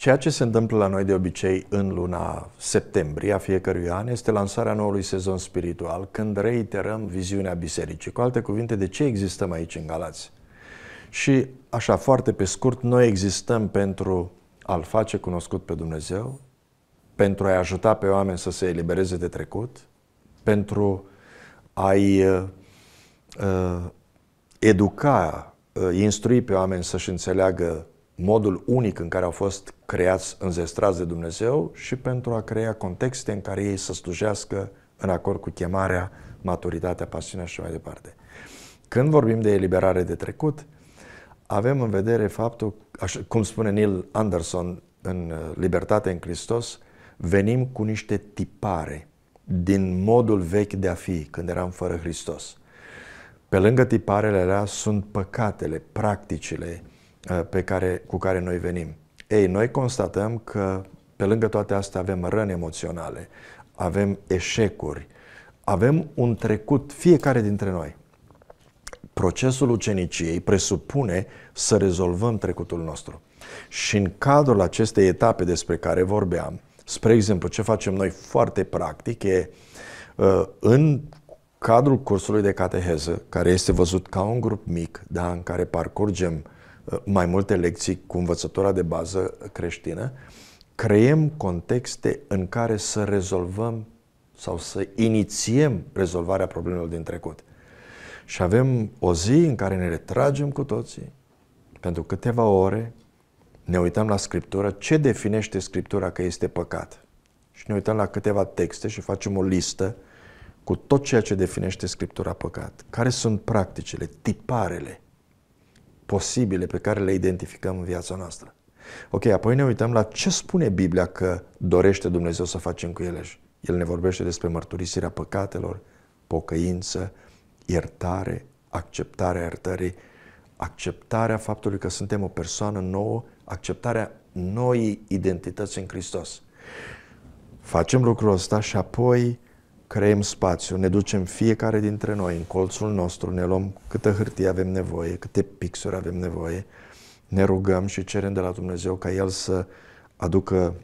Ceea ce se întâmplă la noi de obicei în luna septembrie a fiecărui an este lansarea noului sezon spiritual, când reiterăm viziunea bisericii. Cu alte cuvinte, de ce existăm aici în Galați? Și, așa foarte pe scurt, noi existăm pentru a-L face cunoscut pe Dumnezeu, pentru a-i ajuta pe oameni să se elibereze de trecut, pentru a-i uh, uh educa, uh, instrui pe oameni să-și înțeleagă modul unic în care au fost creați, înzestrați de Dumnezeu și pentru a crea contexte în care ei să slujească în acord cu chemarea, maturitatea, pasiunea și mai departe. Când vorbim de eliberare de trecut, avem în vedere faptul, așa, cum spune Neil Anderson în uh, Libertate în Hristos, venim cu niște tipare din modul vechi de a fi, când eram fără Hristos. Pe lângă tiparele alea sunt păcatele, practicile, Uh, pe care, cu care noi venim. Ei, noi constatăm că pe lângă toate astea avem răni emoționale, avem eșecuri, avem un trecut fiecare dintre noi. Procesul uceniciei presupune să rezolvăm trecutul nostru. Și în cadrul acestei etape despre care vorbeam, spre exemplu, ce facem noi foarte practic e uh, în cadrul cursului de cateheză, care este văzut ca un grup mic, da, în care parcurgem uh, Uh, mai multe lecții cu învățătura de bază creștină, creăm contexte în care să rezolvăm sau să inițiem rezolvarea problemelor din trecut. Și avem o zi în care ne retragem cu toții, pentru câteva ore, ne uităm la Scriptură, ce definește Scriptura că este păcat. Și ne uităm la câteva texte și facem o listă cu tot ceea ce definește Scriptura păcat. Care sunt practicile, tiparele posibile pe care le identificăm în viața noastră. Ok, apoi ne uităm la ce spune Biblia că dorește Dumnezeu să facem cu ele. El ne vorbește despre mărturisirea păcatelor, pocăință, iertare, acceptarea iertării, acceptarea faptului că suntem o persoană nouă, acceptarea noii identități în Hristos. Facem lucrul ăsta și apoi creăm spațiu, ne ducem fiecare dintre noi în colțul nostru, ne luăm câtă hârtie avem nevoie, câte pixuri avem nevoie, ne rugăm și cerem de la Dumnezeu ca El să aducă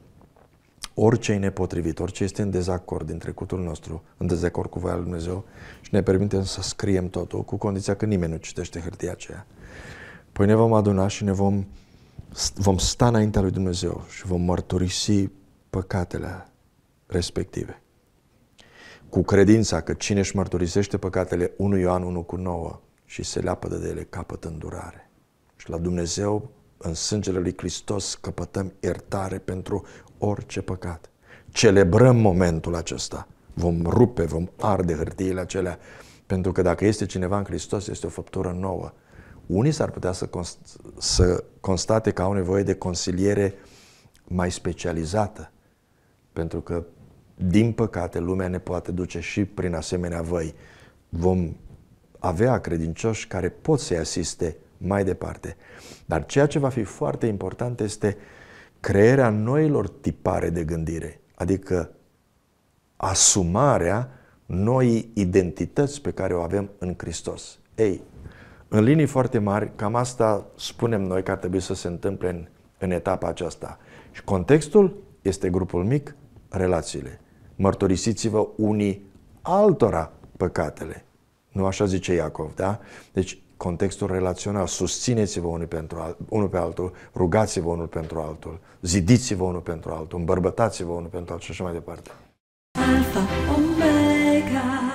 orice e nepotrivit, orice este în dezacord din trecutul nostru, în dezacord cu voia lui Dumnezeu și ne permitem să scriem totul, cu condiția că nimeni nu citește hârtia aceea. Păi ne vom aduna și ne vom, vom sta înaintea lui Dumnezeu și vom mărturisi păcatele respective cu credința că cine își mărturisește păcatele 1 Ioan 1 cu 9 și se leapă de ele capătă îndurare. Și la Dumnezeu, în sângele lui Hristos, căpătăm iertare pentru orice păcat. Celebrăm momentul acesta. Vom rupe, vom arde hârtiile acelea, pentru că dacă este cineva în Hristos, este o făptură nouă. Unii s-ar putea să, const- să constate că au nevoie de consiliere mai specializată, pentru că din păcate, lumea ne poate duce și prin asemenea văi. Vom avea credincioși care pot să-i asiste mai departe. Dar ceea ce va fi foarte important este crearea noilor tipare de gândire, adică asumarea noii identități pe care o avem în Hristos. Ei, în linii foarte mari, cam asta spunem noi că ar trebui să se întâmple în, în etapa aceasta. Și contextul este grupul mic, relațiile mărturisiți-vă unii altora păcatele. Nu așa zice Iacov, da? Deci contextul relațional, susțineți-vă unul, pentru al, unul pe altul, rugați-vă unul pentru altul, zidiți-vă unul pentru altul, îmbărbătați-vă unul pentru altul și așa mai departe. Alpha, Omega.